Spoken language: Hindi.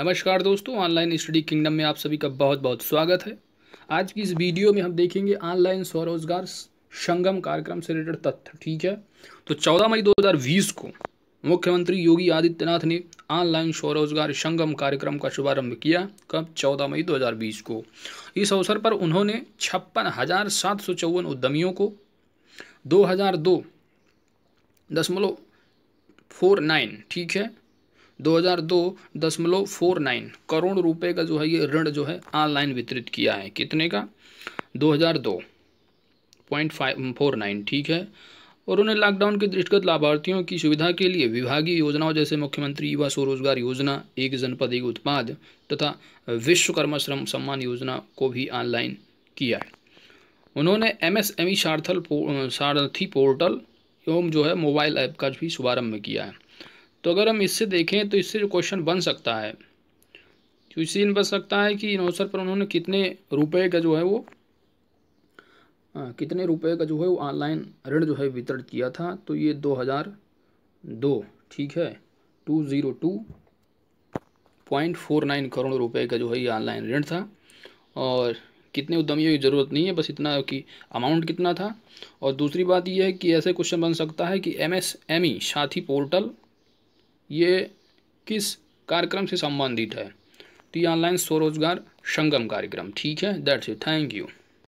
नमस्कार दोस्तों ऑनलाइन स्टडी किंगडम में आप सभी का बहुत बहुत स्वागत है आज की इस वीडियो में हम देखेंगे ऑनलाइन स्वरोजगार संगम कार्यक्रम से रिलेटेड तथ्य ठीक है तो 14 मई 2020 को मुख्यमंत्री योगी आदित्यनाथ ने ऑनलाइन स्वरोजगार संगम कार्यक्रम का शुभारंभ किया कब 14 मई 2020 को इस अवसर पर उन्होंने छप्पन हज़ार सात सौ चौवन उद्यमियों को दो हज़ार दो दशमलव फोर नाइन ठीक है 2002.49 करोड़ रुपए का जो है ये ऋण जो है ऑनलाइन वितरित किया है कितने का 2002.49 ठीक है और उन्हें लॉकडाउन के दृष्टिगत लाभार्थियों की सुविधा के लिए विभागीय योजनाओं जैसे मुख्यमंत्री युवा स्वरोजगार योजना एक जनपद एक उत्पाद तथा विश्वकर्मा श्रम सम्मान योजना को भी ऑनलाइन किया है उन्होंने एमएसएमई सार्थल पो, सारथी पोर्टल एवं जो है मोबाइल ऐप का भी शुभारंभ किया है तो अगर हम इससे देखें तो इससे जो क्वेश्चन बन सकता है क्वेश्चन तो बन सकता है कि इन अवसर पर उन्होंने कितने रुपए का जो है वो आ, हाँ, कितने रुपए का जो है वो ऑनलाइन ऋण जो है वितरण किया था तो ये दो हज़ार दो ठीक है two zero two point four nine crore रुपए का जो है ये ऑनलाइन ऋण था और कितने उद्यमियों की ज़रूरत नहीं है बस इतना कि अमाउंट कितना था और दूसरी बात यह है कि ऐसे क्वेश्चन बन सकता है कि एम एस एम ई साथी पोर्टल ये किस कार्यक्रम से संबंधित है तो ये ऑनलाइन स्वरोजगार संगम कार्यक्रम ठीक है दैट्स इट थैंक यू